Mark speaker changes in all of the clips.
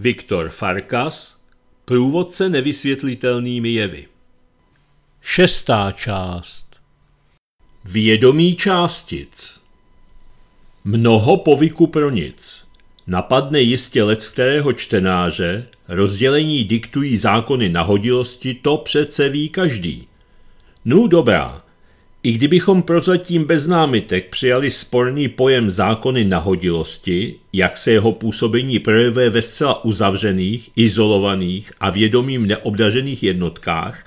Speaker 1: Viktor Farkas Průvodce nevysvětlitelnými jevy Šestá část Vědomí částic Mnoho povyku pro nic. Napadne jistě lec kterého čtenáře, rozdělení diktují zákony nahodilosti, to přece ví každý. No dobrá, i kdybychom prozatím bez námitek přijali sporný pojem zákony nahodilosti, jak se jeho působení projevuje ve zcela uzavřených, izolovaných a vědomím neobdažených jednotkách,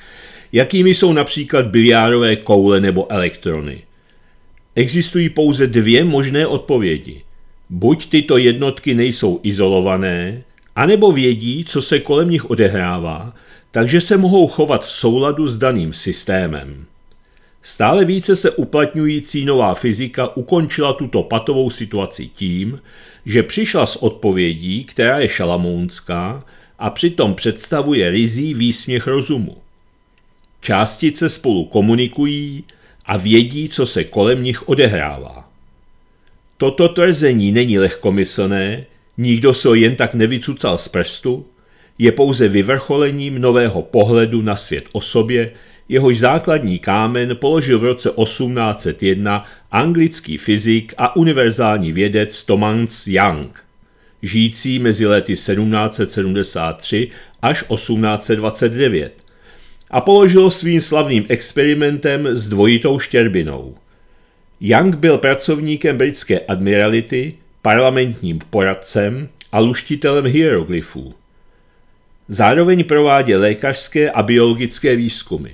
Speaker 1: jakými jsou například biliárové koule nebo elektrony. Existují pouze dvě možné odpovědi. Buď tyto jednotky nejsou izolované, anebo vědí, co se kolem nich odehrává, takže se mohou chovat v souladu s daným systémem. Stále více se uplatňující nová fyzika ukončila tuto patovou situaci tím, že přišla s odpovědí, která je šalamounská a přitom představuje rizí výsměch rozumu. Částice spolu komunikují a vědí, co se kolem nich odehrává. Toto tvrzení není lehkomyslné, nikdo se ho jen tak nevycucal z prstu, je pouze vyvrcholením nového pohledu na svět o sobě, jehož základní kámen položil v roce 1801 anglický fyzik a univerzální vědec Thomas Young, žijící mezi lety 1773 až 1829, a položil svým slavným experimentem s dvojitou štěrbinou. Young byl pracovníkem britské admirality, parlamentním poradcem a luštitelem hieroglyfů. Zároveň prováděl lékařské a biologické výzkumy.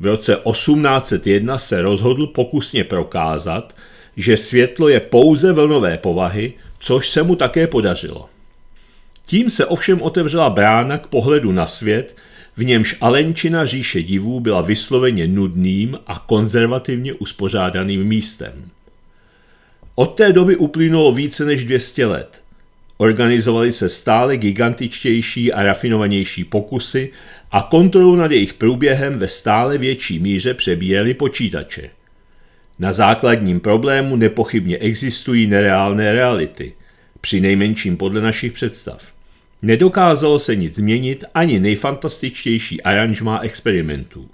Speaker 1: V roce 1801 se rozhodl pokusně prokázat, že světlo je pouze vlnové povahy, což se mu také podařilo. Tím se ovšem otevřela brána k pohledu na svět, v němž Alenčina říše divů byla vysloveně nudným a konzervativně uspořádaným místem. Od té doby uplynulo více než 200 let – Organizovaly se stále gigantičtější a rafinovanější pokusy a kontrolu nad jejich průběhem ve stále větší míře přebíjeli počítače. Na základním problému nepochybně existují nereálné reality, při nejmenším podle našich představ. Nedokázalo se nic změnit ani nejfantastičtější aranžma experimentů.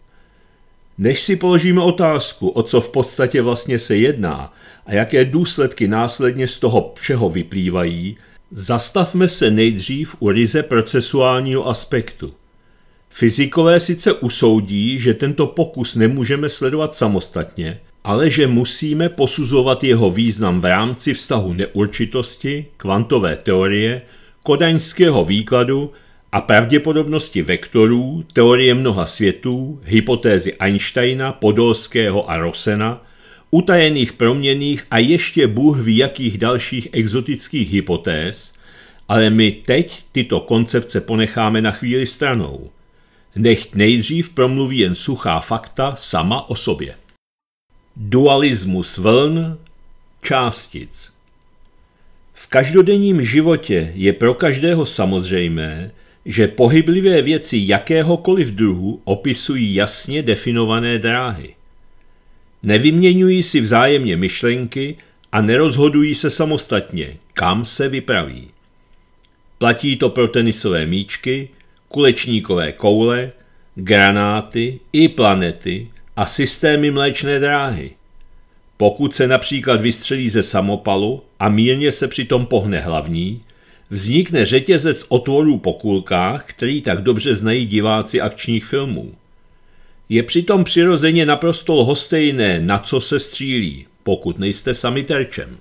Speaker 1: Než si položíme otázku, o co v podstatě vlastně se jedná a jaké důsledky následně z toho všeho vyplývají, Zastavme se nejdřív u ryze procesuálního aspektu. Fyzikové sice usoudí, že tento pokus nemůžeme sledovat samostatně, ale že musíme posuzovat jeho význam v rámci vztahu neurčitosti, kvantové teorie, kodaňského výkladu a pravděpodobnosti vektorů, teorie mnoha světů, hypotézy Einsteina, Podolského a Rosena – utajených proměných a ještě Bůh ví jakých dalších exotických hypotéz, ale my teď tyto koncepce ponecháme na chvíli stranou. Nech nejdřív promluví jen suchá fakta sama o sobě. Dualismus vln, částic. V každodenním životě je pro každého samozřejmé, že pohyblivé věci jakéhokoliv druhu opisují jasně definované dráhy nevyměňují si vzájemně myšlenky a nerozhodují se samostatně, kam se vypraví. Platí to pro tenisové míčky, kulečníkové koule, granáty i planety a systémy mléčné dráhy. Pokud se například vystřelí ze samopalu a mírně se přitom pohne hlavní, vznikne řetězec otvorů po kulkách, který tak dobře znají diváci akčních filmů. Je přitom přirozeně naprosto lhostejné, na co se střílí, pokud nejste sami terčem.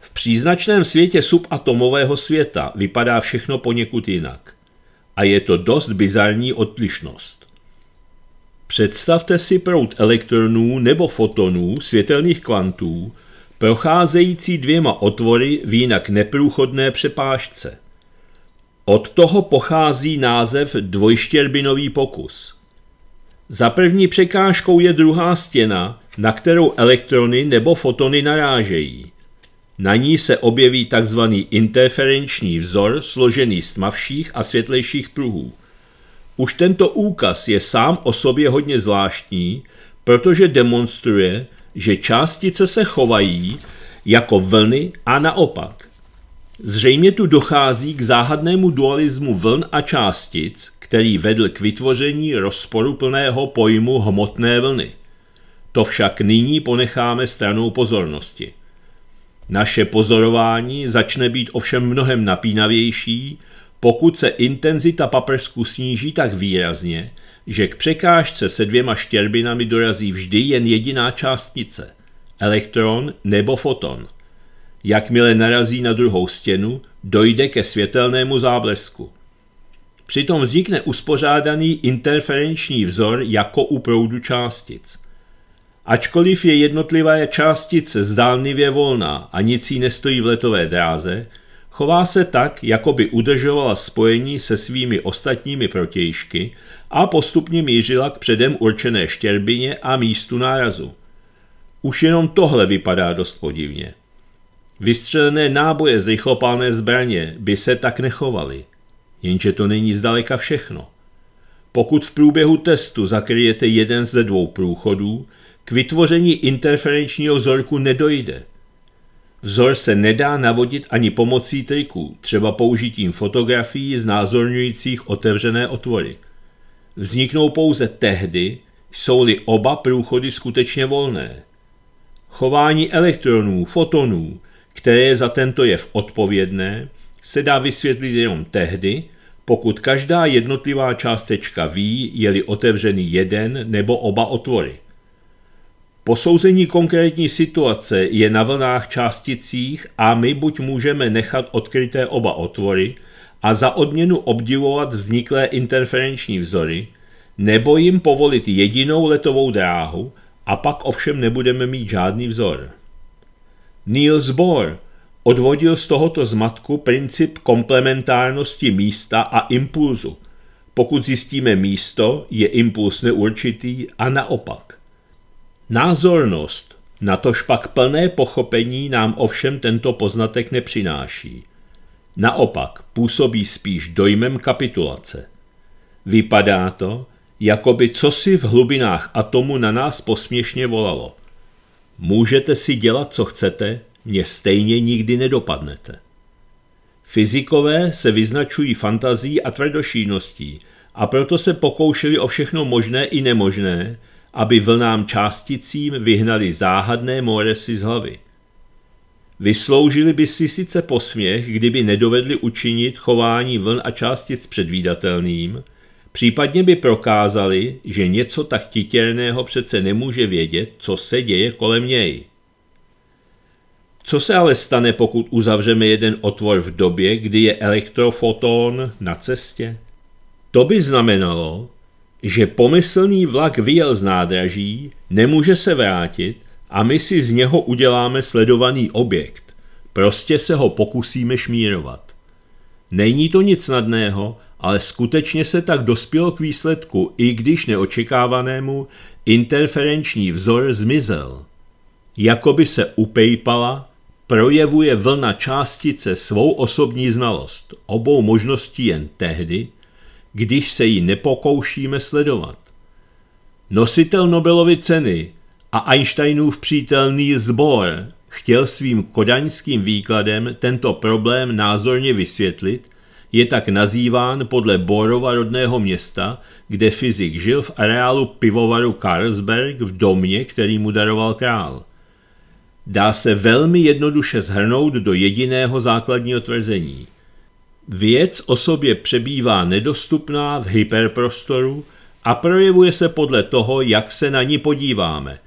Speaker 1: V příznačném světě subatomového světa vypadá všechno poněkud jinak. A je to dost bizarní odlišnost. Představte si prout elektronů nebo fotonů světelných kvantů, procházející dvěma otvory v jinak neprůchodné přepážce. Od toho pochází název dvojštěrbinový pokus – za první překážkou je druhá stěna, na kterou elektrony nebo fotony narážejí. Na ní se objeví tzv. interferenční vzor složený z tmavších a světlejších pruhů. Už tento úkaz je sám o sobě hodně zvláštní, protože demonstruje, že částice se chovají jako vlny a naopak. Zřejmě tu dochází k záhadnému dualismu vln a částic, který vedl k vytvoření rozporuplného pojmu hmotné vlny. To však nyní ponecháme stranou pozornosti. Naše pozorování začne být ovšem mnohem napínavější, pokud se intenzita paprsku sníží tak výrazně, že k překážce se dvěma štěrbinami dorazí vždy jen jediná částnice, elektron nebo foton. Jakmile narazí na druhou stěnu, dojde ke světelnému záblesku – Přitom vznikne uspořádaný interferenční vzor jako u proudu částic. Ačkoliv je jednotlivá částice zdánlivě volná a nic jí nestojí v letové dráze, chová se tak, jako by udržovala spojení se svými ostatními protějšky a postupně mířila k předem určené štěrbině a místu nárazu. Už jenom tohle vypadá dost podivně. Vystřelené náboje z rychlopálné zbraně by se tak nechovaly. Jenže to není zdaleka všechno. Pokud v průběhu testu zakryjete jeden ze dvou průchodů, k vytvoření interferenčního vzorku nedojde. Vzor se nedá navodit ani pomocí triků, třeba použitím fotografií znázorňujících otevřené otvory. Vzniknou pouze tehdy, jsou-li oba průchody skutečně volné. Chování elektronů, fotonů, které je za tento jev odpovědné, se dá vysvětlit jenom tehdy, pokud každá jednotlivá částečka ví, je-li otevřený jeden nebo oba otvory. Posouzení konkrétní situace je na vlnách částicích a my buď můžeme nechat odkryté oba otvory a za odměnu obdivovat vzniklé interferenční vzory, nebo jim povolit jedinou letovou dráhu a pak ovšem nebudeme mít žádný vzor. Niels Bohr – odvodil z tohoto zmatku princip komplementárnosti místa a impulzu. Pokud zjistíme místo, je impuls neurčitý a naopak. Názornost, natož pak plné pochopení nám ovšem tento poznatek nepřináší. Naopak působí spíš dojmem kapitulace. Vypadá to, jako by cosi v hlubinách atomu na nás posměšně volalo. Můžete si dělat, co chcete, mě stejně nikdy nedopadnete. Fyzikové se vyznačují fantazí a tvrdošíností a proto se pokoušeli o všechno možné i nemožné, aby vlnám částicím vyhnali záhadné moresy z hlavy. Vysloužili by si sice posměch, kdyby nedovedli učinit chování vln a částic předvídatelným, případně by prokázali, že něco tak titěrného přece nemůže vědět, co se děje kolem něj. Co se ale stane, pokud uzavřeme jeden otvor v době, kdy je elektrofoton na cestě? To by znamenalo, že pomyslný vlak vyjel z nádraží, nemůže se vrátit a my si z něho uděláme sledovaný objekt. Prostě se ho pokusíme šmírovat. Není to nic snadného, ale skutečně se tak dospělo k výsledku, i když neočekávanému interferenční vzor zmizel. Jakoby se upejpala projevuje vlna částice svou osobní znalost obou možností jen tehdy, když se ji nepokoušíme sledovat. Nositel Nobelovy ceny a Einsteinův přítelný zbor chtěl svým kodaňským výkladem tento problém názorně vysvětlit, je tak nazýván podle Borova rodného města, kde fyzik žil v areálu pivovaru Carlsberg v domě, který mu daroval král dá se velmi jednoduše zhrnout do jediného základního tvrzení. Věc o sobě přebývá nedostupná v hyperprostoru a projevuje se podle toho, jak se na ní podíváme.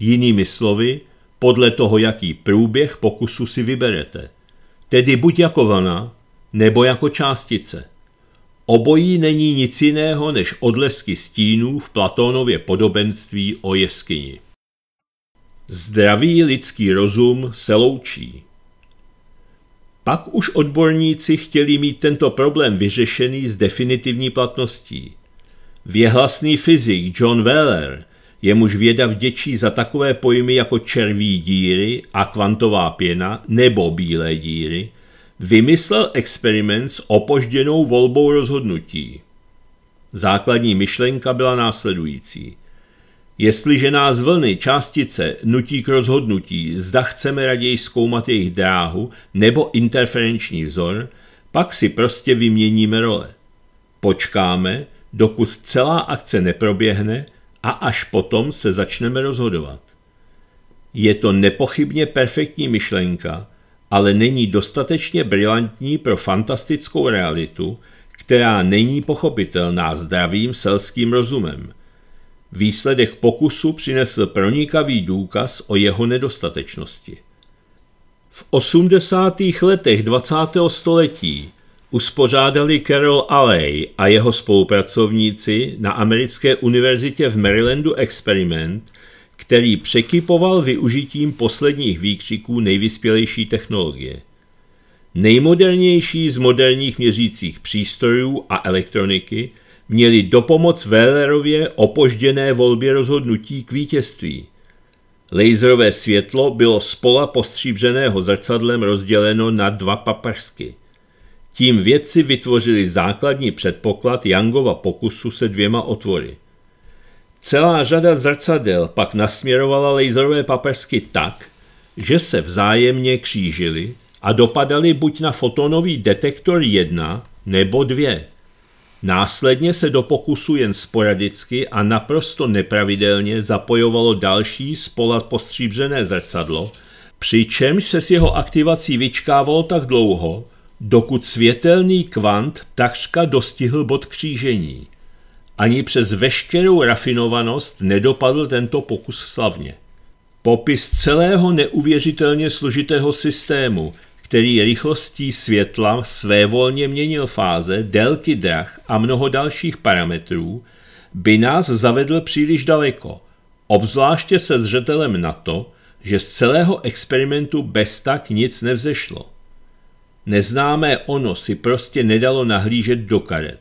Speaker 1: Jinými slovy, podle toho, jaký průběh pokusu si vyberete. Tedy buď jako vana, nebo jako částice. Obojí není nic jiného než odlesky stínů v Platónově podobenství o jeskyni. Zdravý lidský rozum se loučí. Pak už odborníci chtěli mít tento problém vyřešený s definitivní platností. Věhlasný fyzik John Weller, jemuž věda vděčí za takové pojmy jako červí díry a kvantová pěna nebo bílé díry, vymyslel experiment s opožděnou volbou rozhodnutí. Základní myšlenka byla následující – Jestliže nás vlny, částice nutí k rozhodnutí, zda chceme raději zkoumat jejich dráhu nebo interferenční vzor, pak si prostě vyměníme role. Počkáme, dokud celá akce neproběhne a až potom se začneme rozhodovat. Je to nepochybně perfektní myšlenka, ale není dostatečně brilantní pro fantastickou realitu, která není pochopitelná zdravým selským rozumem – Výsledek pokusu přinesl pronikavý důkaz o jeho nedostatečnosti. V 80. letech 20. století uspořádali Carol Alley a jeho spolupracovníci na americké univerzitě v Marylandu experiment, který překypoval využitím posledních výkřiků nejvyspělejší technologie. Nejmodernější z moderních měřících přístrojů a elektroniky – měli dopomoc Wellerově opožděné volbě rozhodnutí k vítězství. Laserové světlo bylo z pola postříbřeného zrcadlem rozděleno na dva papařsky. Tím vědci vytvořili základní předpoklad Yangova pokusu se dvěma otvory. Celá řada zrcadel pak nasměrovala laserové paprsky tak, že se vzájemně křížily a dopadaly buď na fotonový detektor 1 nebo 2. Následně se do pokusu jen sporadicky a naprosto nepravidelně zapojovalo další spola postříbřené zrcadlo, přičemž se s jeho aktivací vyčkávalo tak dlouho, dokud světelný kvant takřka dostihl bod křížení. Ani přes veškerou rafinovanost nedopadl tento pokus slavně. Popis celého neuvěřitelně složitého systému, který rychlostí světla svévolně měnil fáze, délky drah a mnoho dalších parametrů, by nás zavedl příliš daleko, obzvláště se zřetelem na to, že z celého experimentu bez tak nic nevzešlo. Neznámé ono si prostě nedalo nahlížet do karet.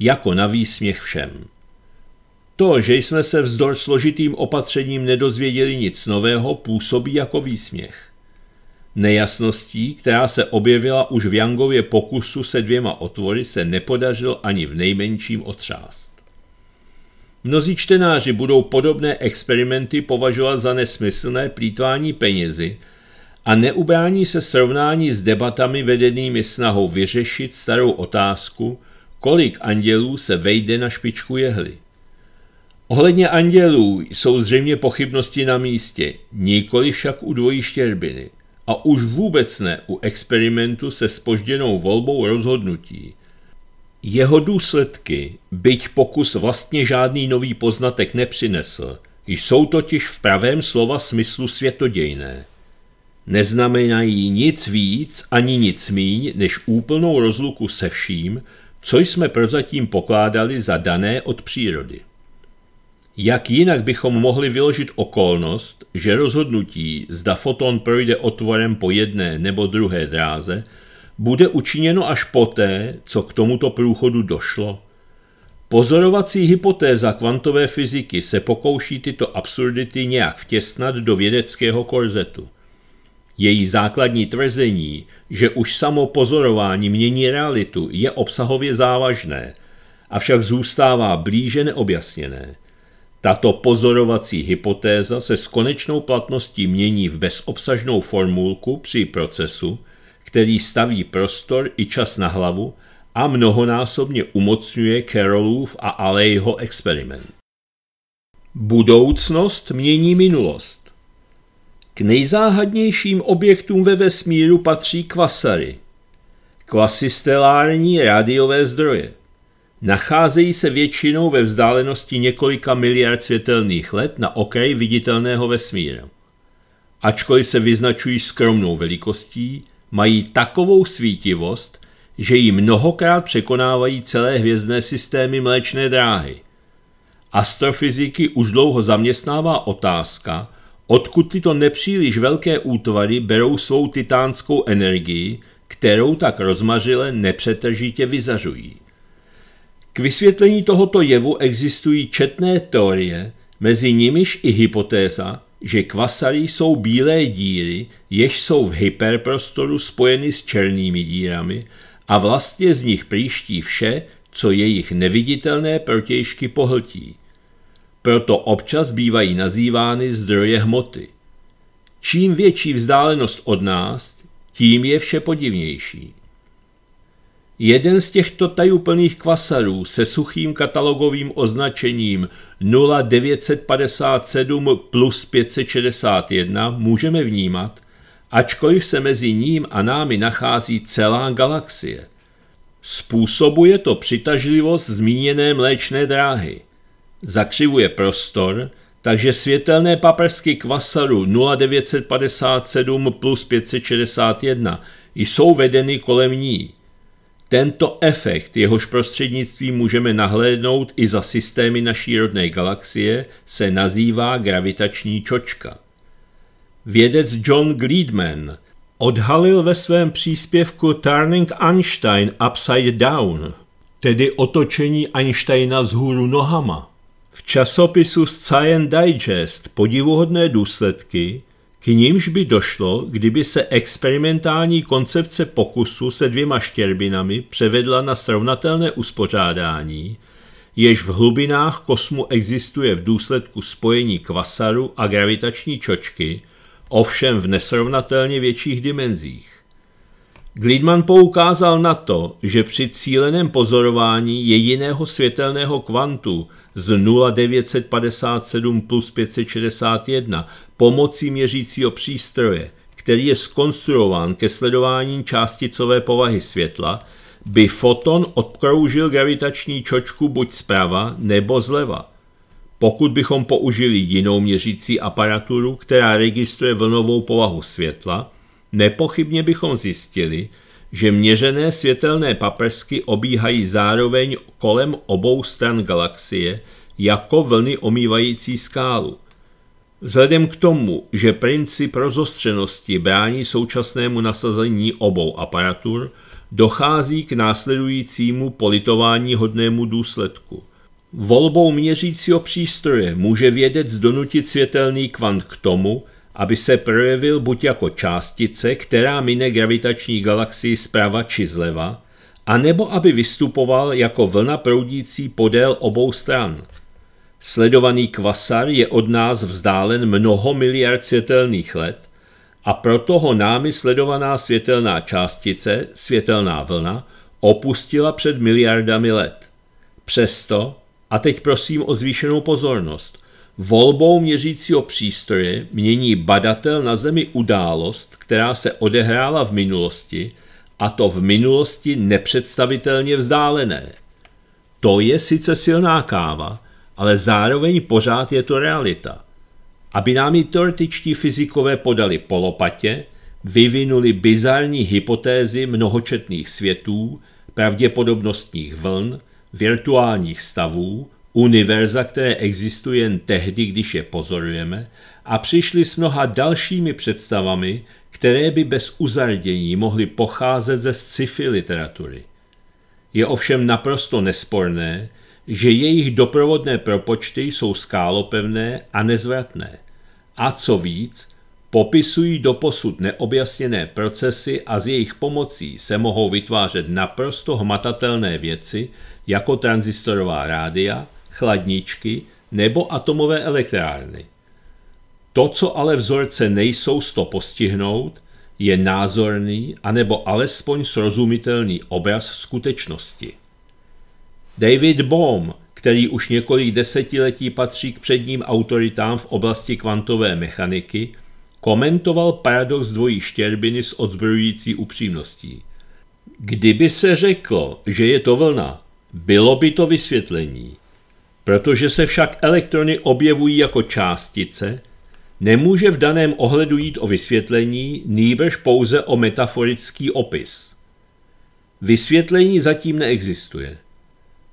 Speaker 1: Jako na výsměch všem. To, že jsme se vzdor složitým opatřením nedozvěděli nic nového, působí jako výsměch. Nejasností, která se objevila už v Yangově pokusu se dvěma otvory, se nepodařil ani v nejmenším otřást. Mnozí čtenáři budou podobné experimenty považovat za nesmyslné plítvání penězi a neubrání se srovnání s debatami vedenými snahou vyřešit starou otázku, kolik andělů se vejde na špičku jehly. Ohledně andělů jsou zřejmě pochybnosti na místě, nikoli však u dvojí štěrbiny – a už vůbec ne u experimentu se spožděnou volbou rozhodnutí. Jeho důsledky, byť pokus vlastně žádný nový poznatek nepřinesl, jsou totiž v pravém slova smyslu světodějné. Neznamenají nic víc ani nic míň než úplnou rozluku se vším, co jsme prozatím pokládali za dané od přírody. Jak jinak bychom mohli vyložit okolnost, že rozhodnutí, zda foton projde otvorem po jedné nebo druhé dráze, bude učiněno až poté, co k tomuto průchodu došlo? Pozorovací hypotéza kvantové fyziky se pokouší tyto absurdity nějak vtěsnat do vědeckého korzetu. Její základní tvrzení, že už samo pozorování mění realitu, je obsahově závažné, avšak zůstává blíže neobjasněné. Tato pozorovací hypotéza se s konečnou platností mění v bezobsažnou formulku při procesu, který staví prostor i čas na hlavu a mnohonásobně umocňuje Carrollův a Alejho experiment. Budoucnost mění minulost. K nejzáhadnějším objektům ve vesmíru patří kvasary, kvasy stelární rádiové zdroje – Nacházejí se většinou ve vzdálenosti několika miliard světelných let na okraji viditelného vesmíru. Ačkoliv se vyznačují skromnou velikostí, mají takovou svítivost, že ji mnohokrát překonávají celé hvězdné systémy mléčné dráhy. Astrofyziky už dlouho zaměstnává otázka, odkud tyto nepříliš velké útvary berou svou titánskou energii, kterou tak rozmařile nepřetržitě vyzařují vysvětlení tohoto jevu existují četné teorie, mezi nimiž i hypotéza, že kvasary jsou bílé díry, jež jsou v hyperprostoru spojeny s černými dírami a vlastně z nich příští vše, co jejich neviditelné protějšky pohltí. Proto občas bývají nazývány zdroje hmoty. Čím větší vzdálenost od nás, tím je vše podivnější. Jeden z těchto tajuplných kvasarů se suchým katalogovým označením 0957 plus 561 můžeme vnímat, ačkoliv se mezi ním a námi nachází celá galaxie. Způsobuje to přitažlivost zmíněné mléčné dráhy. Zakřivuje prostor, takže světelné paprsky kvasaru 0957 plus 561 jsou vedeny kolem ní. Tento efekt, jehož prostřednictvím můžeme nahlédnout i za systémy naší rodné galaxie, se nazývá gravitační čočka. Vědec John Gleedman odhalil ve svém příspěvku Turning Einstein Upside Down, tedy otočení Einsteina z hůru nohama. V časopisu Science Digest podivuhodné důsledky, k nímž by došlo, kdyby se experimentální koncepce pokusu se dvěma štěrbinami převedla na srovnatelné uspořádání, jež v hlubinách kosmu existuje v důsledku spojení kvasaru a gravitační čočky, ovšem v nesrovnatelně větších dimenzích. Glidman poukázal na to, že při cíleném pozorování jediného světelného kvantu z 0957 plus 561 pomocí měřícího přístroje, který je skonstruován ke sledování částicové povahy světla, by foton odkroužil gravitační čočku buď zprava nebo zleva. Pokud bychom použili jinou měřící aparaturu, která registruje vlnovou povahu světla, Nepochybně bychom zjistili, že měřené světelné paprsky obíhají zároveň kolem obou stran galaxie jako vlny omývající skálu. Vzhledem k tomu, že princip rozostřenosti brání současnému nasazení obou aparatur, dochází k následujícímu politování hodnému důsledku. Volbou měřícího přístroje může vědec donutit světelný kvant k tomu, aby se projevil buď jako částice, která mine gravitační galaxii zprava či zleva, anebo aby vystupoval jako vlna proudící podél obou stran. Sledovaný kvasar je od nás vzdálen mnoho miliard světelných let a proto ho námi sledovaná světelná částice, světelná vlna, opustila před miliardami let. Přesto, a teď prosím o zvýšenou pozornost, Volbou měřícího přístroje mění badatel na Zemi událost, která se odehrála v minulosti, a to v minulosti nepředstavitelně vzdálené. To je sice silná káva, ale zároveň pořád je to realita. Aby nám ji teoretičtí fyzikové podali polopatě, vyvinuli bizarní hypotézy mnohočetných světů, pravděpodobnostních vln, virtuálních stavů, univerza, které existuje jen tehdy, když je pozorujeme, a přišli s mnoha dalšími představami, které by bez uzardění mohly pocházet ze sci-fi literatury. Je ovšem naprosto nesporné, že jejich doprovodné propočty jsou skálopevné a nezvratné. A co víc, popisují doposud neobjasněné procesy a z jejich pomocí se mohou vytvářet naprosto hmatatelné věci, jako transistorová rádia, chladničky nebo atomové elektrárny. To, co ale vzorce nejsou sto postihnout, je názorný anebo alespoň srozumitelný obraz skutečnosti. David Bohm, který už několik desetiletí patří k předním autoritám v oblasti kvantové mechaniky, komentoval paradox dvojí štěrbiny s odzbrojující upřímností. Kdyby se řeklo, že je to vlna, bylo by to vysvětlení. Protože se však elektrony objevují jako částice, nemůže v daném ohledu jít o vysvětlení, nýbrž pouze o metaforický opis. Vysvětlení zatím neexistuje.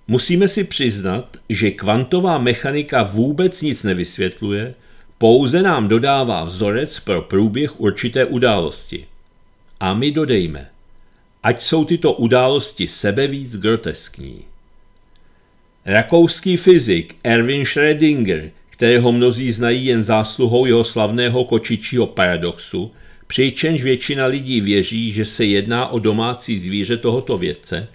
Speaker 1: Musíme si přiznat, že kvantová mechanika vůbec nic nevysvětluje, pouze nám dodává vzorec pro průběh určité události. A my dodejme, ať jsou tyto události sebevíc groteskní. Rakouský fyzik Erwin Schrödinger, kterého mnozí znají jen zásluhou jeho slavného kočičího paradoxu, přičemž většina lidí věří, že se jedná o domácí zvíře tohoto vědce,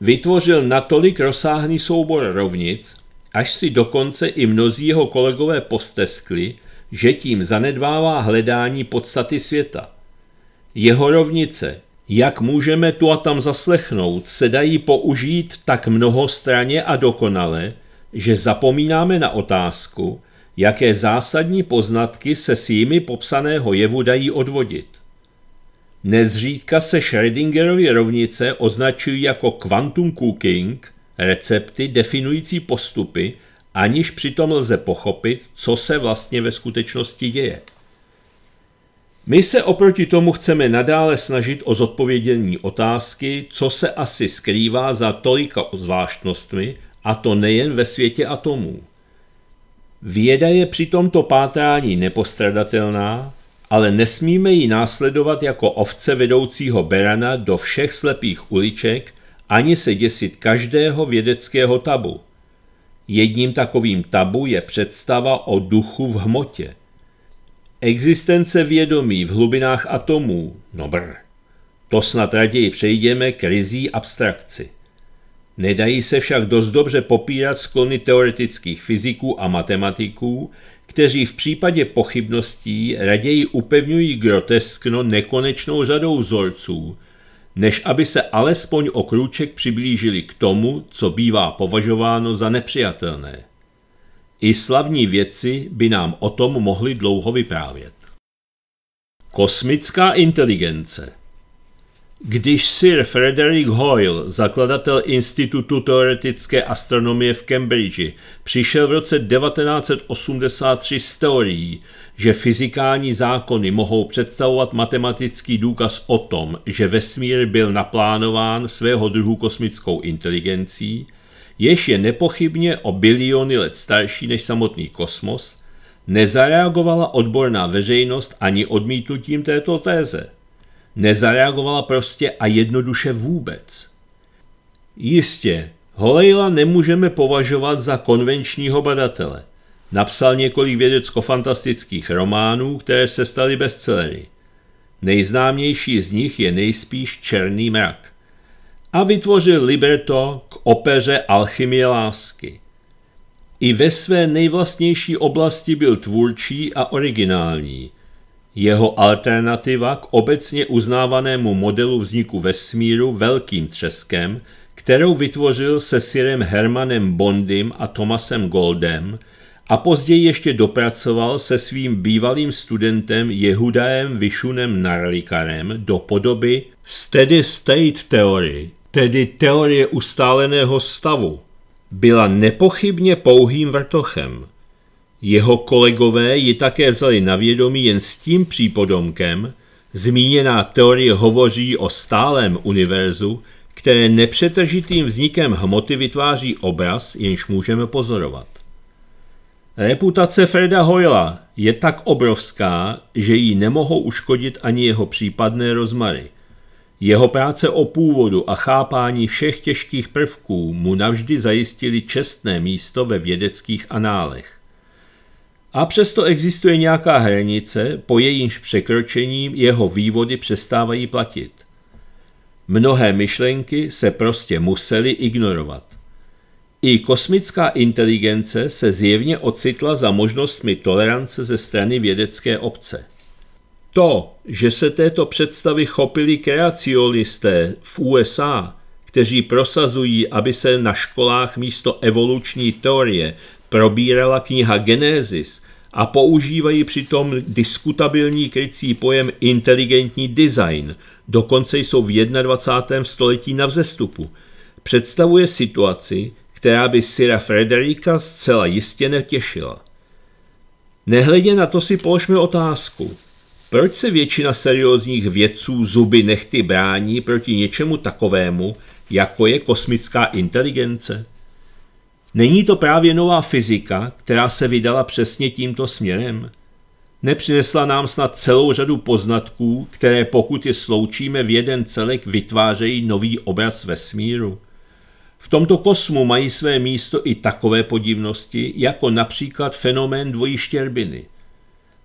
Speaker 1: vytvořil natolik rozsáhný soubor rovnic, až si dokonce i mnozí jeho kolegové posteskli, že tím zanedbává hledání podstaty světa. Jeho rovnice jak můžeme tu a tam zaslechnout, se dají použít tak mnohostraně a dokonale, že zapomínáme na otázku, jaké zásadní poznatky se s jimi popsaného jevu dají odvodit. Nezřídka se Schrödingerovy rovnice označují jako quantum cooking, recepty definující postupy, aniž přitom lze pochopit, co se vlastně ve skutečnosti děje. My se oproti tomu chceme nadále snažit o zodpovědění otázky, co se asi skrývá za tolika zvláštnostmi, a to nejen ve světě atomů. Věda je při tomto pátrání nepostradatelná, ale nesmíme ji následovat jako ovce vedoucího berana do všech slepých uliček ani se děsit každého vědeckého tabu. Jedním takovým tabu je představa o duchu v hmotě – Existence vědomí v hlubinách atomů, no brr. To snad raději přejdeme k rizí abstrakci. Nedají se však dost dobře popírat sklony teoretických fyziků a matematiků, kteří v případě pochybností raději upevňují groteskno nekonečnou řadou vzorců, než aby se alespoň o krůček přiblížili k tomu, co bývá považováno za nepřijatelné. I slavní vědci by nám o tom mohli dlouho vyprávět. Kosmická inteligence Když Sir Frederick Hoyle, zakladatel Institutu teoretické astronomie v Cambridge, přišel v roce 1983 s teorií, že fyzikální zákony mohou představovat matematický důkaz o tom, že vesmír byl naplánován svého druhu kosmickou inteligencí – jež je nepochybně o biliony let starší než samotný kosmos, nezareagovala odborná veřejnost ani odmítnutím této téze. Nezareagovala prostě a jednoduše vůbec. Jistě, Holejla nemůžeme považovat za konvenčního badatele. Napsal několik vědecko-fantastických románů, které se staly bestsellery. Nejznámější z nich je nejspíš Černý mrak – a vytvořil libreto k opeře Alchymie lásky. I ve své nejvlastnější oblasti byl tvůrčí a originální. Jeho alternativa k obecně uznávanému modelu vzniku vesmíru velkým třeskem, kterou vytvořil se Sirem Hermanem Bondym a Thomasem Goldem a později ještě dopracoval se svým bývalým studentem Jehudaem Vishunem Narlikarem do podoby Steady State Theory, tedy teorie ustáleného stavu, byla nepochybně pouhým vrtochem. Jeho kolegové ji také vzali na vědomí jen s tím přípodomkem, zmíněná teorie hovoří o stálém univerzu, které nepřetržitým vznikem hmoty vytváří obraz, jenž můžeme pozorovat. Reputace Freda Hoyla je tak obrovská, že ji nemohou uškodit ani jeho případné rozmary – jeho práce o původu a chápání všech těžkých prvků mu navždy zajistili čestné místo ve vědeckých análech. A přesto existuje nějaká hranice, po jejímž překročením jeho vývody přestávají platit. Mnohé myšlenky se prostě musely ignorovat. I kosmická inteligence se zjevně ocitla za možnostmi tolerance ze strany vědecké obce. To, že se této představy chopili kreacionisté v USA, kteří prosazují, aby se na školách místo evoluční teorie probírala kniha Genesis a používají přitom diskutabilní krycí pojem inteligentní design, dokonce jsou v 21. století na vzestupu, představuje situaci, která by Syra Frederika zcela jistě netěšila. Nehledě na to si položme otázku – proč se většina seriózních vědců zuby nechty brání proti něčemu takovému, jako je kosmická inteligence? Není to právě nová fyzika, která se vydala přesně tímto směrem? Nepřinesla nám snad celou řadu poznatků, které pokud je sloučíme v jeden celek, vytvářejí nový obraz vesmíru. V tomto kosmu mají své místo i takové podivnosti, jako například fenomén dvojí štěrbiny –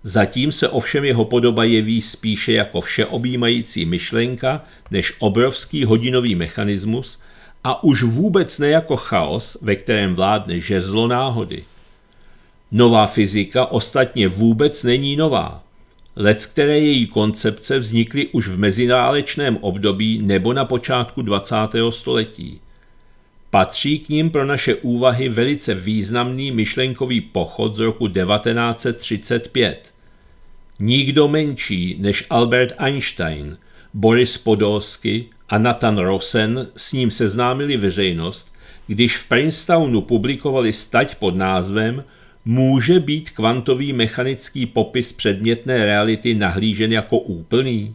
Speaker 1: Zatím se ovšem jeho podoba jeví spíše jako všeobjímající myšlenka než obrovský hodinový mechanismus a už vůbec ne jako chaos, ve kterém vládne žezlo náhody. Nová fyzika ostatně vůbec není nová. Lec, které její koncepce vznikly už v mezinálečném období nebo na počátku 20. století. Patří k ním pro naše úvahy velice významný myšlenkový pochod z roku 1935. Nikdo menší než Albert Einstein, Boris Podolsky a Nathan Rosen s ním seznámili veřejnost, když v Princetonu publikovali stať pod názvem Může být kvantový mechanický popis předmětné reality nahlížen jako úplný?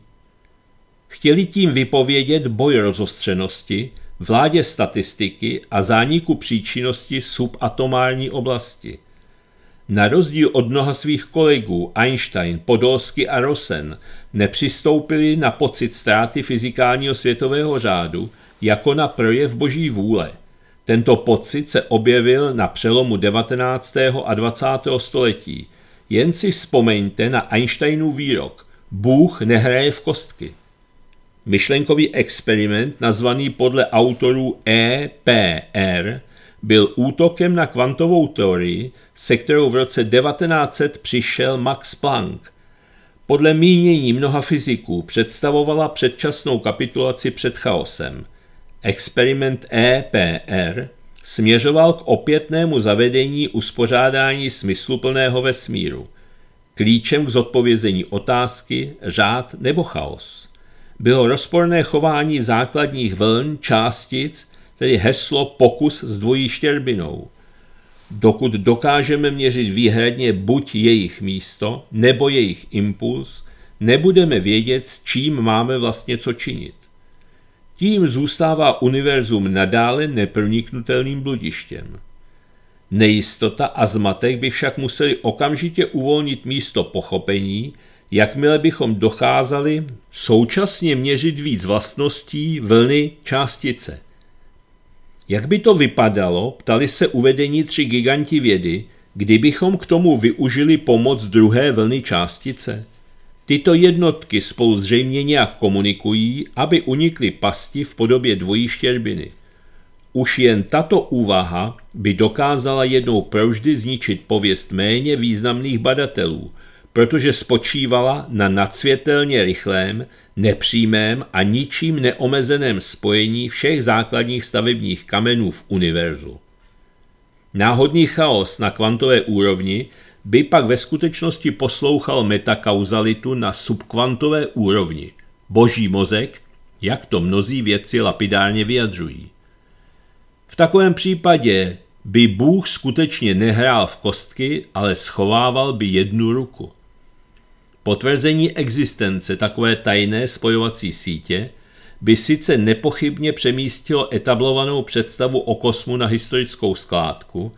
Speaker 1: Chtěli tím vypovědět boj rozostřenosti, vládě statistiky a zániku příčinnosti subatomární oblasti – na rozdíl od mnoha svých kolegů Einstein, Podolsky a Rosen nepřistoupili na pocit ztráty fyzikálního světového řádu jako na projev boží vůle. Tento pocit se objevil na přelomu 19. a 20. století. Jen si vzpomeňte na Einsteinův výrok Bůh nehraje v kostky. Myšlenkový experiment nazvaný podle autorů EPR byl útokem na kvantovou teorii, se kterou v roce 1900 přišel Max Planck. Podle mínění mnoha fyziků představovala předčasnou kapitulaci před chaosem. Experiment EPR směřoval k opětnému zavedení uspořádání smysluplného vesmíru, klíčem k zodpovězení otázky řád nebo chaos. Bylo rozporné chování základních vln, částic tedy heslo pokus s dvojí štěrbinou. Dokud dokážeme měřit výhradně buď jejich místo, nebo jejich impuls, nebudeme vědět, s čím máme vlastně co činit. Tím zůstává univerzum nadále neproniknutelným bludištěm. Nejistota a zmatek by však museli okamžitě uvolnit místo pochopení, jakmile bychom docházeli současně měřit víc vlastností vlny částice – jak by to vypadalo, ptali se uvedení tři giganti vědy, kdybychom k tomu využili pomoc druhé vlny částice? Tyto jednotky spolu zřejmě nějak komunikují, aby unikly pasti v podobě dvojí štěrbiny. Už jen tato úvaha by dokázala jednou proždy zničit pověst méně významných badatelů – protože spočívala na nadsvětelně rychlém, nepřímém a ničím neomezeném spojení všech základních stavebních kamenů v univerzu. Náhodný chaos na kvantové úrovni by pak ve skutečnosti poslouchal metakauzalitu na subkvantové úrovni, boží mozek, jak to mnozí vědci lapidárně vyjadřují. V takovém případě by Bůh skutečně nehrál v kostky, ale schovával by jednu ruku. Potvrzení existence takové tajné spojovací sítě by sice nepochybně přemístilo etablovanou představu o kosmu na historickou skládku,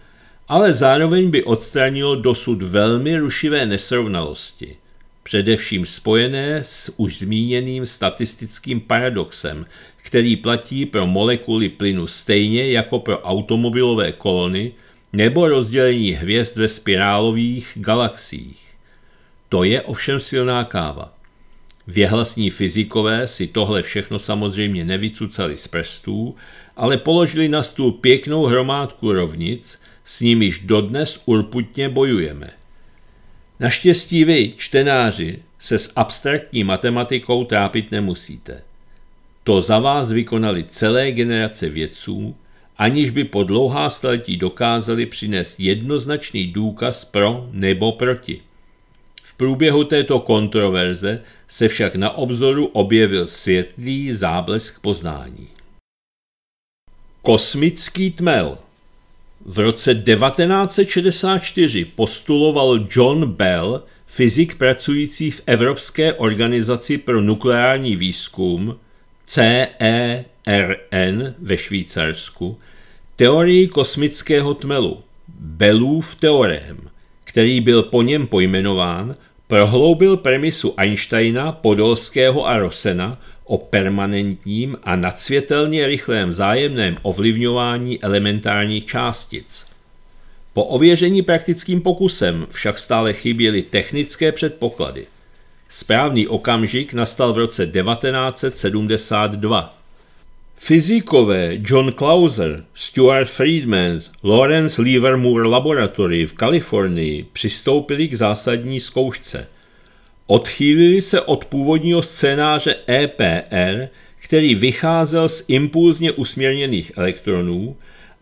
Speaker 1: ale zároveň by odstranilo dosud velmi rušivé nesrovnalosti, především spojené s už zmíněným statistickým paradoxem, který platí pro molekuly plynu stejně jako pro automobilové kolony nebo rozdělení hvězd ve spirálových galaxiích. To je ovšem silná káva. Věhlasní fyzikové si tohle všechno samozřejmě nevycucali z prstů, ale položili na stůl pěknou hromádku rovnic, s nimiž dodnes urputně bojujeme. Naštěstí vy, čtenáři, se s abstraktní matematikou trápit nemusíte. To za vás vykonali celé generace vědců, aniž by po dlouhá staletí dokázali přinést jednoznačný důkaz pro nebo proti průběhu této kontroverze se však na obzoru objevil světlý záblesk poznání. Kosmický tmel V roce 1964 postuloval John Bell, fyzik pracující v Evropské organizaci pro nukleární výzkum CERN ve Švýcarsku, teorii kosmického tmelu, Bellův teorem, který byl po něm pojmenován prohloubil premisu Einsteina, Podolského a Rosena o permanentním a nadsvětelně rychlém zájemném ovlivňování elementárních částic. Po ověření praktickým pokusem však stále chyběly technické předpoklady. Správný okamžik nastal v roce 1972. Fyzikové John Clauser, Stuart Friedman's Lawrence Livermore Laboratory v Kalifornii přistoupili k zásadní zkoušce. Odchýlili se od původního scénáře EPR, který vycházel z impulzně usměrněných elektronů,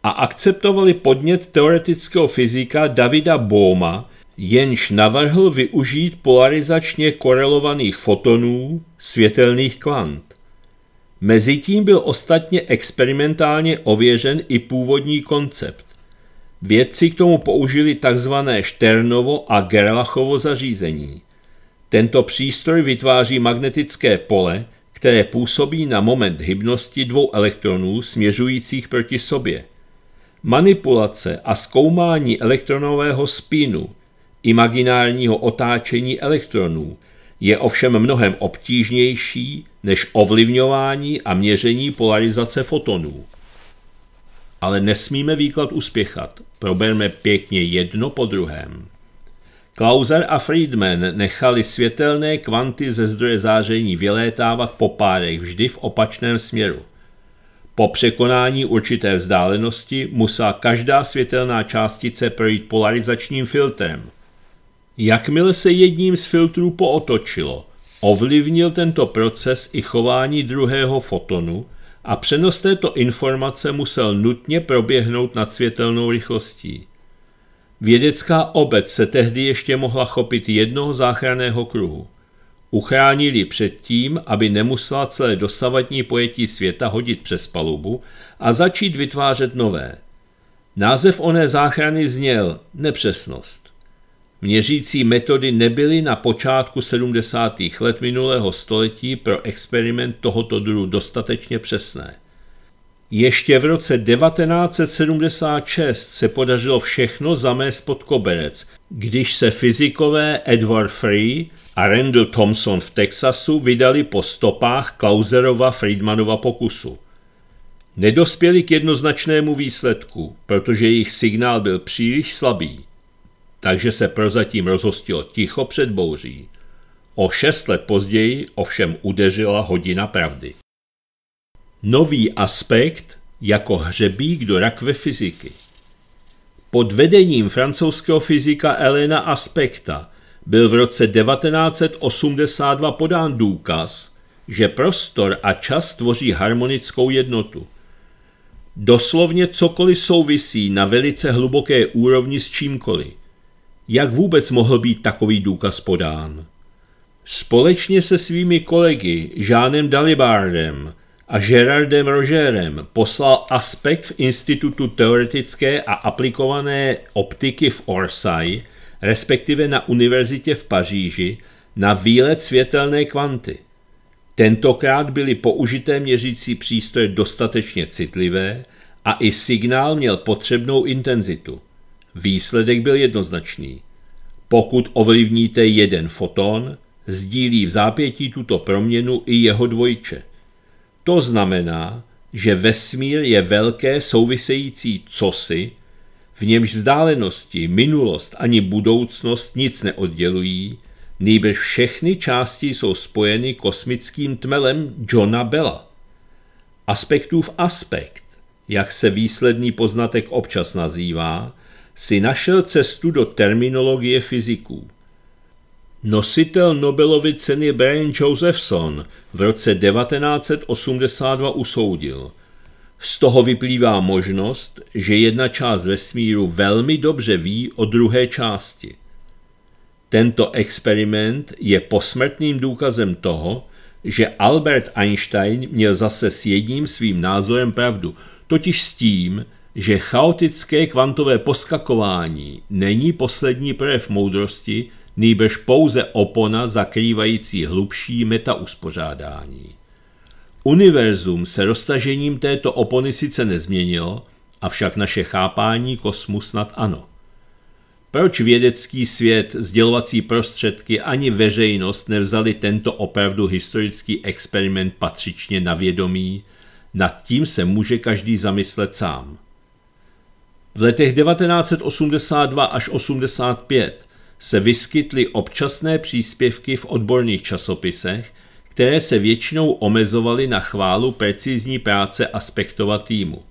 Speaker 1: a akceptovali podnět teoretického fyzika Davida Bohma, jenž navrhl využít polarizačně korelovaných fotonů světelných kvant. Mezitím byl ostatně experimentálně ověřen i původní koncept. Vědci k tomu použili tzv. Šternovo a Gerlachovo zařízení. Tento přístroj vytváří magnetické pole, které působí na moment hybnosti dvou elektronů směřujících proti sobě. Manipulace a zkoumání elektronového spínu, imaginárního otáčení elektronů – je ovšem mnohem obtížnější než ovlivňování a měření polarizace fotonů. Ale nesmíme výklad uspěchat, proberme pěkně jedno po druhém. Klauser a Friedman nechali světelné kvanty ze zdroje záření vylétávat po párech vždy v opačném směru. Po překonání určité vzdálenosti musela každá světelná částice projít polarizačním filtrem – Jakmile se jedním z filtrů pootočilo, ovlivnil tento proces i chování druhého fotonu a přenos této informace musel nutně proběhnout nad světelnou rychlostí. Vědecká obec se tehdy ještě mohla chopit jednoho záchranného kruhu. Uchránili před tím, aby nemusela celé dosavatní pojetí světa hodit přes palubu a začít vytvářet nové. Název oné záchrany zněl nepřesnost. Měřící metody nebyly na počátku 70. let minulého století pro experiment tohoto druhu dostatečně přesné. Ještě v roce 1976 se podařilo všechno zamést pod koberec, když se fyzikové Edward Free a Randall Thompson v Texasu vydali po stopách Klauserova Friedmanova pokusu. Nedospěli k jednoznačnému výsledku, protože jejich signál byl příliš slabý takže se prozatím rozhostilo ticho před bouří. O šest let později ovšem udeřila hodina pravdy. Nový aspekt jako hřebík do rakve fyziky. Pod vedením francouzského fyzika Elena Aspekta byl v roce 1982 podán důkaz, že prostor a čas tvoří harmonickou jednotu. Doslovně cokoliv souvisí na velice hluboké úrovni s čímkoliv jak vůbec mohl být takový důkaz podán. Společně se svými kolegy Jeanem Dalibardem a Gerardem Rogerem poslal aspekt v Institutu teoretické a aplikované optiky v Orsay, respektive na univerzitě v Paříži, na výlet světelné kvanty. Tentokrát byly použité měřící přístroje dostatečně citlivé a i signál měl potřebnou intenzitu. Výsledek byl jednoznačný. Pokud ovlivníte jeden foton, sdílí v zápětí tuto proměnu i jeho dvojče. To znamená, že vesmír je velké související cosi, v němž vzdálenosti, minulost ani budoucnost nic neoddělují, nejbrž všechny části jsou spojeny kosmickým tmelem Johna Bella. Aspektův aspekt, jak se výsledný poznatek občas nazývá, si našel cestu do terminologie fyziků. Nositel Nobelovy ceny Brian Josephson v roce 1982 usoudil. Z toho vyplývá možnost, že jedna část vesmíru velmi dobře ví o druhé části. Tento experiment je posmrtným důkazem toho, že Albert Einstein měl zase s jedním svým názorem pravdu, totiž s tím, že chaotické kvantové poskakování není poslední projev moudrosti, nýbrž pouze opona zakrývající hlubší metauspořádání. Univerzum se roztažením této opony sice nezměnilo, avšak naše chápání kosmu snad ano. Proč vědecký svět, sdělovací prostředky ani veřejnost nevzali tento opravdu historický experiment patřičně na vědomí, nad tím se může každý zamyslet sám. V letech 1982 až 85 se vyskytly občasné příspěvky v odborných časopisech, které se většinou omezovaly na chválu precizní práce Aspektova týmu.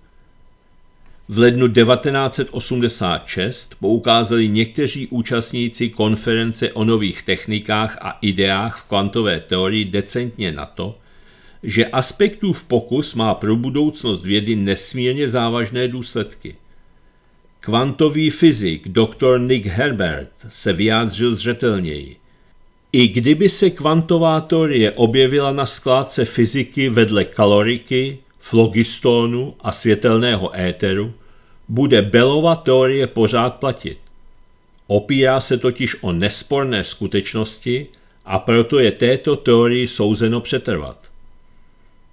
Speaker 1: V lednu 1986 poukázali někteří účastníci konference o nových technikách a ideách v kvantové teorii decentně na to, že aspektů v pokus má pro budoucnost vědy nesmírně závažné důsledky – Kvantový fyzik dr. Nick Herbert se vyjádřil zřetelněji. I kdyby se kvantová teorie objevila na skládce fyziky vedle kaloriky, flogistónu a světelného éteru, bude Bellova teorie pořád platit. Opírá se totiž o nesporné skutečnosti a proto je této teorii souzeno přetrvat.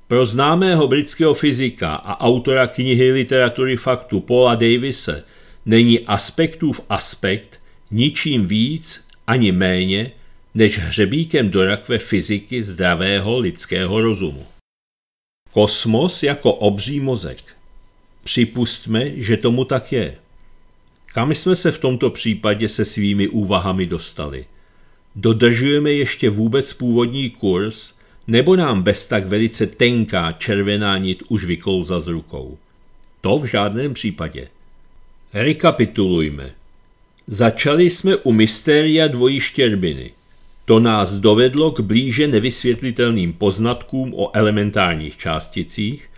Speaker 1: Pro známého britského fyzika a autora knihy literatury faktu Paula Davise není aspektů v aspekt ničím víc ani méně než hřebíkem do rakve fyziky zdravého lidského rozumu. Kosmos jako obří mozek. Připustme, že tomu tak je. Kam jsme se v tomto případě se svými úvahami dostali? Dodržujeme ještě vůbec původní kurz – nebo nám bez tak velice tenká červená nit už vyklouza z rukou. To v žádném případě. Rekapitulujme. Začali jsme u mystéria dvojí štěrbiny. To nás dovedlo k blíže nevysvětlitelným poznatkům o elementárních částicích,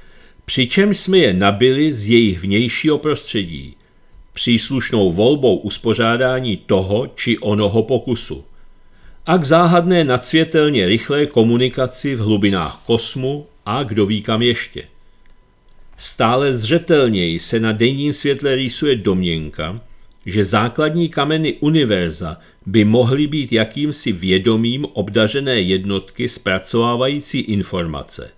Speaker 1: přičemž jsme je nabili z jejich vnějšího prostředí, příslušnou volbou uspořádání toho či onoho pokusu a k záhadné nadsvětelně rychlé komunikaci v hlubinách kosmu a kdo ví kam ještě. Stále zřetelněji se na denním světle rýsuje domněnka, že základní kameny univerza by mohly být jakýmsi vědomím obdažené jednotky zpracovávající informace.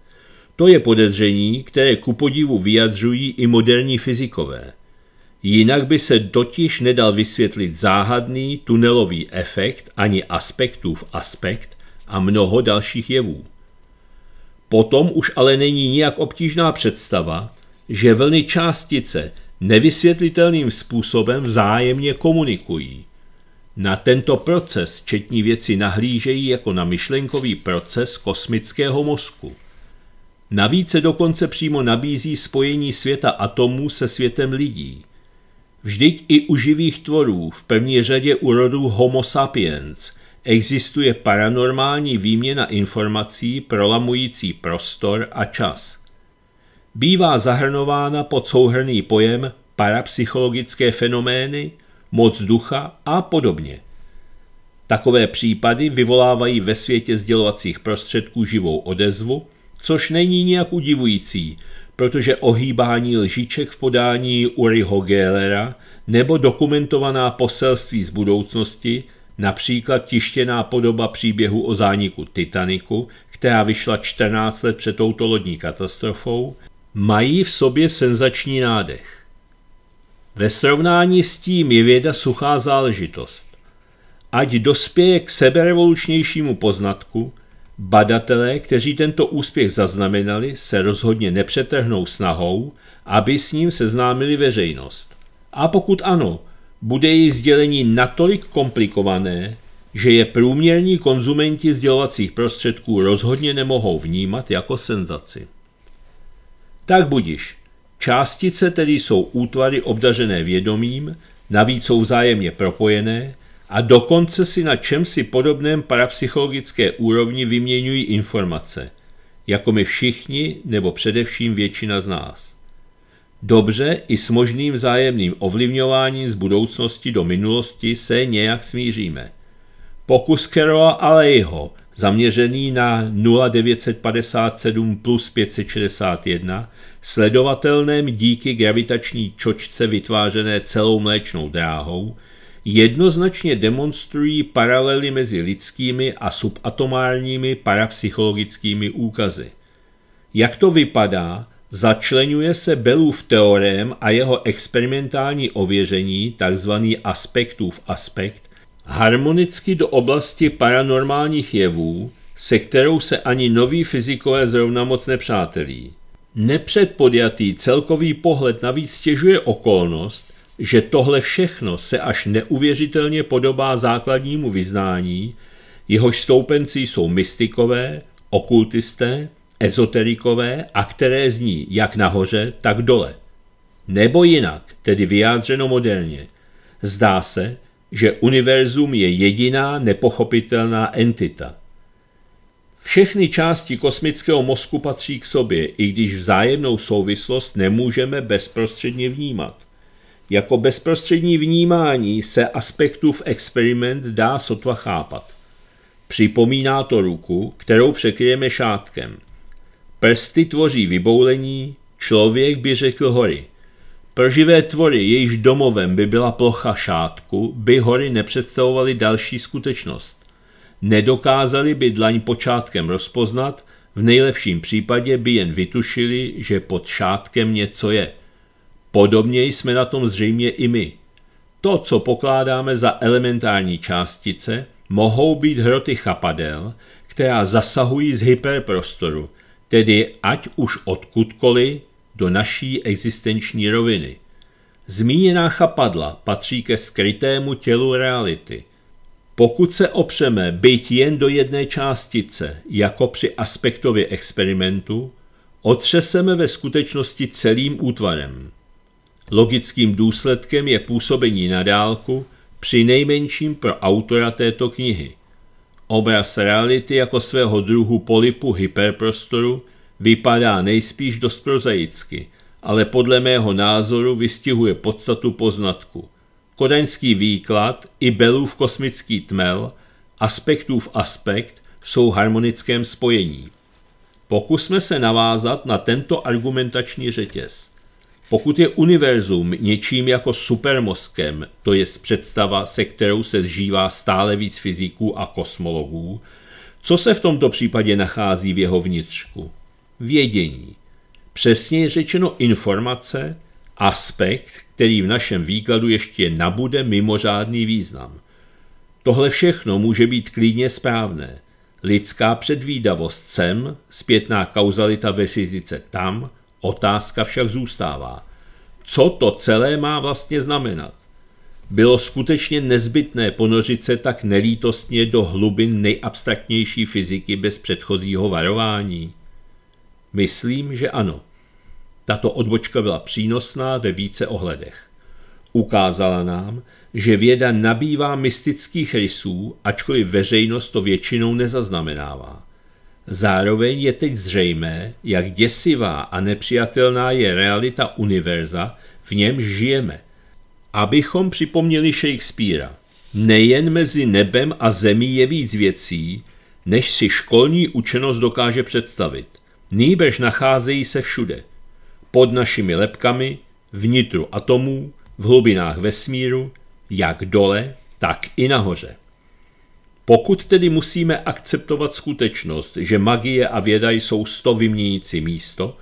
Speaker 1: To je podezření, které ku podivu vyjadřují i moderní fyzikové. Jinak by se totiž nedal vysvětlit záhadný tunelový efekt ani aspektů v aspekt a mnoho dalších jevů. Potom už ale není nijak obtížná představa, že vlny částice nevysvětlitelným způsobem vzájemně komunikují. Na tento proces četní věci nahlížejí jako na myšlenkový proces kosmického mozku. Navíc se dokonce přímo nabízí spojení světa atomů se světem lidí. Vždyť i u živých tvorů, v první řadě u rodu Homo sapiens, existuje paranormální výměna informací prolamující prostor a čas. Bývá zahrnována pod souhrný pojem parapsychologické fenomény, moc ducha a podobně. Takové případy vyvolávají ve světě sdělovacích prostředků živou odezvu, což není nijak udivující, protože ohýbání lžiček v podání Uriho Gellera nebo dokumentovaná poselství z budoucnosti, například tištěná podoba příběhu o zániku Titaniku, která vyšla 14 let před touto lodní katastrofou, mají v sobě senzační nádech. Ve srovnání s tím je věda suchá záležitost. Ať dospěje k seberevolučnějšímu poznatku, Badatelé, kteří tento úspěch zaznamenali, se rozhodně nepřetrhnou snahou, aby s ním seznámili veřejnost. A pokud ano, bude jejich sdělení natolik komplikované, že je průměrní konzumenti sdělovacích prostředků rozhodně nemohou vnímat jako senzaci. Tak budiš. Částice tedy jsou útvary obdažené vědomím, navíc jsou vzájemně propojené a dokonce si na čemsi podobném parapsychologické úrovni vyměňují informace, jako my všichni nebo především většina z nás. Dobře i s možným vzájemným ovlivňováním z budoucnosti do minulosti se nějak smíříme. Pokus Keroa Alejho, zaměřený na 0957 plus 561, sledovatelném díky gravitační čočce vytvářené celou mléčnou dráhou, jednoznačně demonstrují paralely mezi lidskými a subatomárními parapsychologickými úkazy. Jak to vypadá, začlenuje se Bellův teorém a jeho experimentální ověření, takzvaný aspektův aspekt, harmonicky do oblasti paranormálních jevů, se kterou se ani noví fyzikové zrovna moc nepřátelí. Nepředpodjatý celkový pohled navíc stěžuje okolnost, že tohle všechno se až neuvěřitelně podobá základnímu vyznání, jehož stoupenci jsou mystikové, okultisté, ezoterikové a které zní jak nahoře, tak dole. Nebo jinak, tedy vyjádřeno moderně, zdá se, že univerzum je jediná nepochopitelná entita. Všechny části kosmického mozku patří k sobě, i když vzájemnou souvislost nemůžeme bezprostředně vnímat. Jako bezprostřední vnímání se aspektů v experiment dá sotva chápat. Připomíná to ruku, kterou překryjeme šátkem. Prsty tvoří vyboulení, člověk by řekl hory. Pro živé tvory, jejíž domovem by byla plocha šátku, by hory nepředstavovaly další skutečnost. Nedokázali by dlaň počátkem rozpoznat, v nejlepším případě by jen vytušili, že pod šátkem něco je. Podobně jsme na tom zřejmě i my. To, co pokládáme za elementární částice, mohou být hroty chapadel, která zasahují z hyperprostoru, tedy ať už odkudkoliv do naší existenční roviny. Zmíněná chapadla patří ke skrytému tělu reality. Pokud se opřeme být jen do jedné částice, jako při aspektově experimentu, otřeseme ve skutečnosti celým útvarem. Logickým důsledkem je působení na dálku, při nejmenším pro autora této knihy. Obraz reality jako svého druhu polipu hyperprostoru vypadá nejspíš dost prozaicky, ale podle mého názoru vystihuje podstatu poznatku. Kodaňský výklad i Belův kosmický tmel, aspektův aspekt jsou v harmonickém spojení. Pokusme se navázat na tento argumentační řetěz – pokud je univerzum něčím jako supermozkem, to je představa, se kterou se zžívá stále víc fyziků a kosmologů, co se v tomto případě nachází v jeho vnitřku? Vědění. přesně řečeno informace, aspekt, který v našem výkladu ještě nabude mimořádný význam. Tohle všechno může být klidně správné. Lidská předvídavost sem, zpětná kauzalita ve fyzice tam – Otázka však zůstává. Co to celé má vlastně znamenat? Bylo skutečně nezbytné ponořit se tak nelítostně do hlubin nejabstraktnější fyziky bez předchozího varování? Myslím, že ano. Tato odbočka byla přínosná ve více ohledech. Ukázala nám, že věda nabývá mystických rysů, ačkoliv veřejnost to většinou nezaznamenává. Zároveň je teď zřejmé, jak děsivá a nepřijatelná je realita univerza, v něm žijeme. Abychom připomněli Shakespearea, nejen mezi nebem a zemí je víc věcí, než si školní učenost dokáže představit. Nýbrž nacházejí se všude. Pod našimi lepkami, vnitru atomů, v hlubinách vesmíru, jak dole, tak i nahoře. Pokud tedy musíme akceptovat skutečnost, že magie a věda jsou sto vyměnící místo,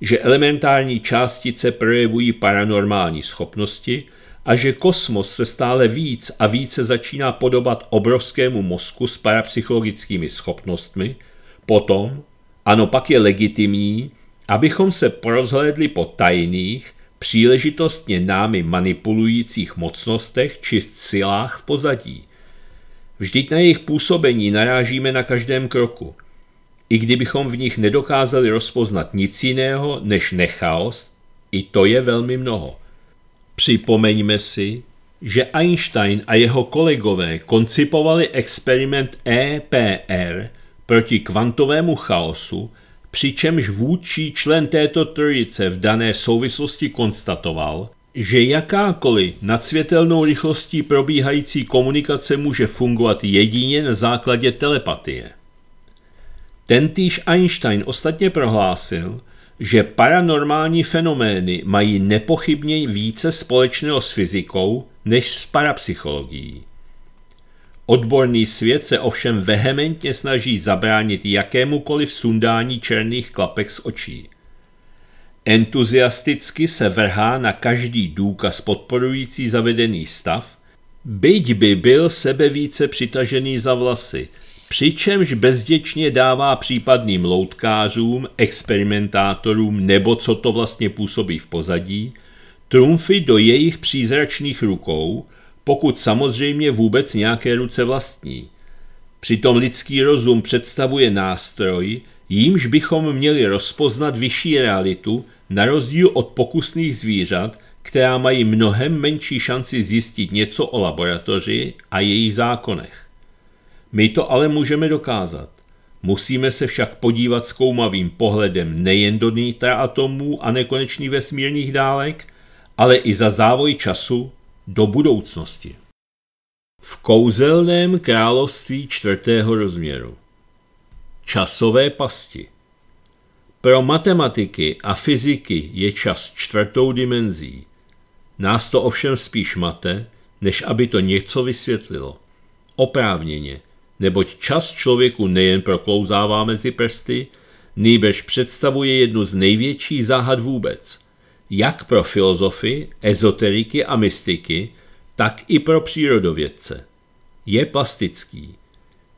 Speaker 1: že elementární částice projevují paranormální schopnosti a že kosmos se stále víc a více začíná podobat obrovskému mozku s parapsychologickými schopnostmi, potom, ano, pak je legitimní, abychom se porozhlédli po tajných, příležitostně námi manipulujících mocnostech či silách v pozadí. Vždyť na jejich působení narážíme na každém kroku. I kdybychom v nich nedokázali rozpoznat nic jiného než nechaos, i to je velmi mnoho. Připomeňme si, že Einstein a jeho kolegové koncipovali experiment EPR proti kvantovému chaosu, přičemž vůdčí člen této trojice v dané souvislosti konstatoval, že jakákoliv nad světelnou rychlostí probíhající komunikace může fungovat jedině na základě telepatie. Tentýž Einstein ostatně prohlásil, že paranormální fenomény mají nepochybně více společného s fyzikou než s parapsychologií. Odborný svět se ovšem vehementně snaží zabránit jakémukoliv sundání černých klapek z očí – Entuziasticky se vrhá na každý důkaz podporující zavedený stav, byť by byl sebevíce přitažený za vlasy, přičemž bezděčně dává případným loutkářům, experimentátorům nebo co to vlastně působí v pozadí, trumfy do jejich přízračných rukou, pokud samozřejmě vůbec nějaké ruce vlastní. Přitom lidský rozum představuje nástroj, jímž bychom měli rozpoznat vyšší realitu na rozdíl od pokusných zvířat, která mají mnohem menší šanci zjistit něco o laboratoři a jejich zákonech. My to ale můžeme dokázat. Musíme se však podívat zkoumavým pohledem nejen do nitra atomů a nekonečných vesmírných dálek, ale i za závoj času do budoucnosti. V kouzelném království čtvrtého rozměru Časové pasti. Pro matematiky a fyziky je čas čtvrtou dimenzí. Nás to ovšem spíš mate, než aby to něco vysvětlilo. Oprávněně, neboť čas člověku nejen proklouzává mezi prsty, nýbrž představuje jednu z největších záhad vůbec. Jak pro filozofy, ezoteriky a mystiky, tak i pro přírodovědce. Je plastický –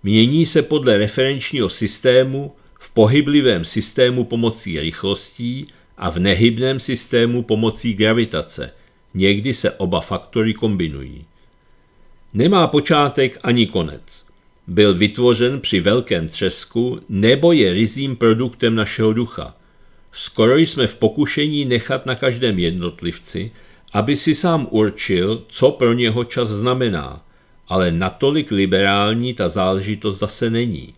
Speaker 1: Mění se podle referenčního systému v pohyblivém systému pomocí rychlostí a v nehybném systému pomocí gravitace. Někdy se oba faktory kombinují. Nemá počátek ani konec. Byl vytvořen při velkém třesku nebo je rizím produktem našeho ducha. Skoro jsme v pokušení nechat na každém jednotlivci, aby si sám určil, co pro něho čas znamená – ale natolik liberální ta záležitost zase není.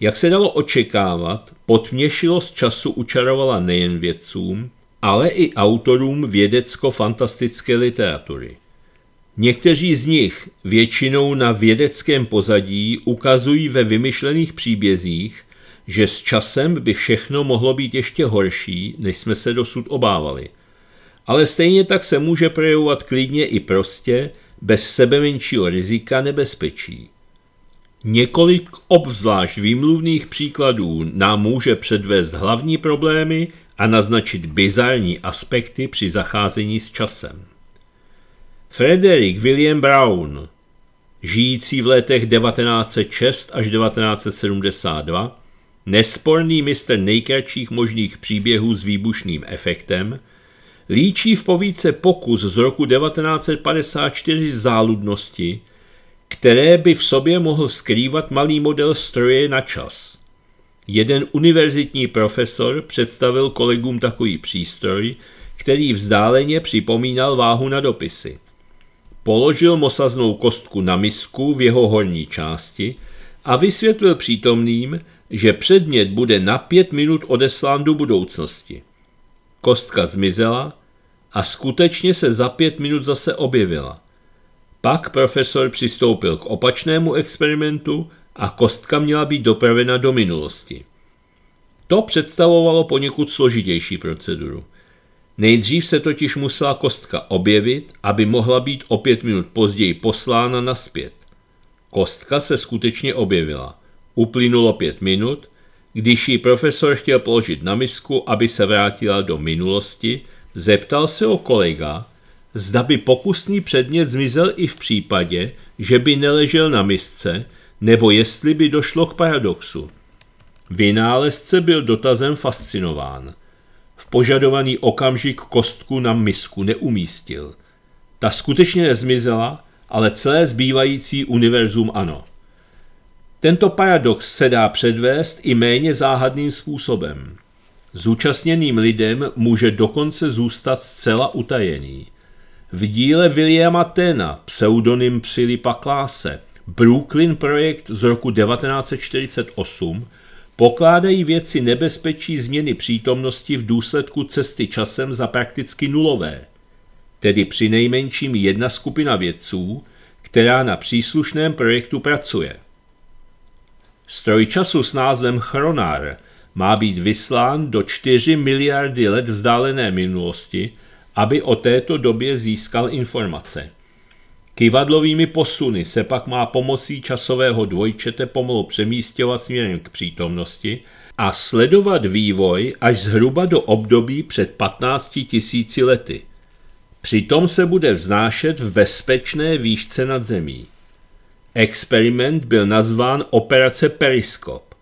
Speaker 1: Jak se dalo očekávat, potměšilost času učarovala nejen vědcům, ale i autorům vědecko-fantastické literatury. Někteří z nich, většinou na vědeckém pozadí, ukazují ve vymyšlených příbězích, že s časem by všechno mohlo být ještě horší, než jsme se dosud obávali. Ale stejně tak se může projevovat klidně i prostě, bez sebemenšího rizika nebezpečí. Několik obzvlášť výmluvných příkladů nám může předvést hlavní problémy a naznačit bizarní aspekty při zacházení s časem. Frederick William Brown, žijící v letech 1906 až 1972, nesporný mistr nejkratších možných příběhů s výbušným efektem – líčí v povíce pokus z roku 1954 záludnosti, které by v sobě mohl skrývat malý model stroje na čas. Jeden univerzitní profesor představil kolegům takový přístroj, který vzdáleně připomínal váhu na dopisy. Položil mosaznou kostku na misku v jeho horní části a vysvětlil přítomným, že předmět bude na pět minut odeslán do budoucnosti. Kostka zmizela a skutečně se za pět minut zase objevila. Pak profesor přistoupil k opačnému experimentu a kostka měla být dopravena do minulosti. To představovalo poněkud složitější proceduru. Nejdřív se totiž musela kostka objevit, aby mohla být o pět minut později poslána naspět. Kostka se skutečně objevila. Uplynulo pět minut když ji profesor chtěl položit na misku, aby se vrátila do minulosti, zeptal se o kolega, zda by pokusný předmět zmizel i v případě, že by neležel na misce, nebo jestli by došlo k paradoxu. Vynálezce byl dotazem fascinován. V požadovaný okamžik kostku na misku neumístil. Ta skutečně nezmizela, ale celé zbývající univerzum ano. Tento paradox se dá předvést i méně záhadným způsobem. Zúčastněným lidem může dokonce zůstat zcela utajený. V díle Williama Tena, pseudonym Přilipa Kláse, Brooklyn projekt z roku 1948 pokládají věci nebezpečí změny přítomnosti v důsledku cesty časem za prakticky nulové, tedy přinejmenším jedna skupina vědců, která na příslušném projektu pracuje. Stroj času s názvem Chronar má být vyslán do 4 miliardy let vzdálené minulosti, aby o této době získal informace. Kivadlovými posuny se pak má pomocí časového dvojčete pomalu přemístěvat směrem k přítomnosti a sledovat vývoj až zhruba do období před 15 tisíci lety. Přitom se bude vznášet v bezpečné výšce nad zemí. Experiment byl nazván Operace Periskop,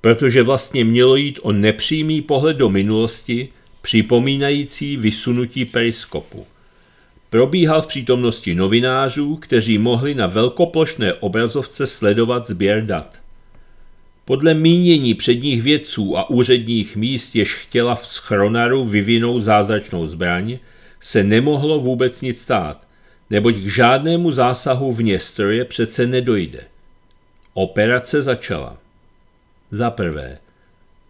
Speaker 1: protože vlastně mělo jít o nepřímý pohled do minulosti, připomínající vysunutí periskopu. Probíhal v přítomnosti novinářů, kteří mohli na velkoplošné obrazovce sledovat sběr dat. Podle mínění předních vědců a úředních míst, jež chtěla v schronaru vyvinout zázračnou zbraň, se nemohlo vůbec nic stát – neboť k žádnému zásahu v Něstroje přece nedojde. Operace začala. Za prvé,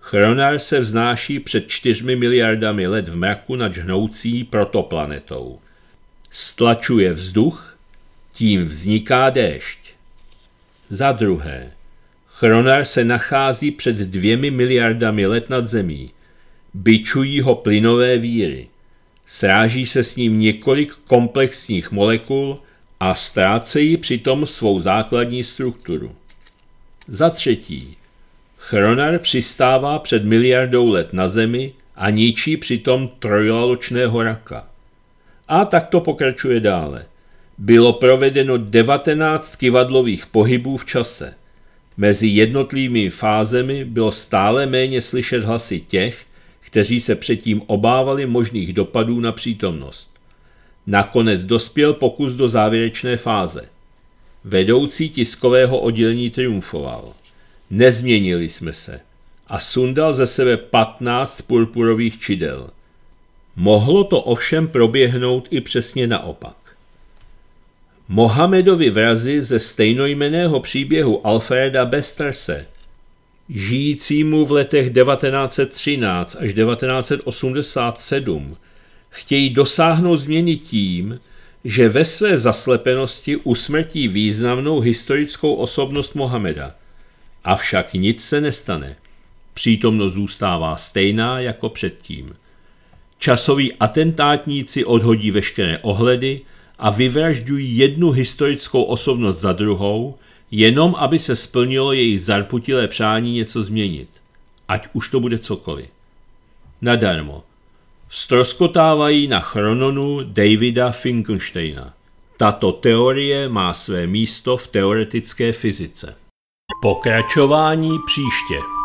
Speaker 1: Chronar se vznáší před čtyřmi miliardami let v mraku nad žhnoucí protoplanetou. Stlačuje vzduch, tím vzniká déšť. Za druhé, Chronar se nachází před dvěmi miliardami let nad zemí. Byčují ho plynové víry. Sráží se s ním několik komplexních molekul a ztrácejí přitom svou základní strukturu. Za třetí, Chronar přistává před miliardou let na Zemi a ničí přitom trojlaločného raka. A tak to pokračuje dále. Bylo provedeno 19 kivadlových pohybů v čase. Mezi jednotlivými fázemi bylo stále méně slyšet hlasy těch, kteří se předtím obávali možných dopadů na přítomnost. Nakonec dospěl pokus do závěrečné fáze. Vedoucí tiskového oddělení triumfoval. Nezměnili jsme se a sundal ze sebe 15 purpurových čidel. Mohlo to ovšem proběhnout i přesně naopak. Mohamedovi vrazy ze stejnojmeného příběhu Alfreda Besterse žijícímu v letech 1913 až 1987 chtějí dosáhnout změny tím, že ve své zaslepenosti usmrtí významnou historickou osobnost Mohameda. Avšak nic se nestane. Přítomnost zůstává stejná jako předtím. Časoví atentátníci odhodí veškeré ohledy a vyvražďují jednu historickou osobnost za druhou – jenom aby se splnilo jejich zarputilé přání něco změnit. Ať už to bude cokoliv. Nadarmo. Stroskotávají na chrononu Davida Finkelsteina. Tato teorie má své místo v teoretické fyzice. Pokračování příště.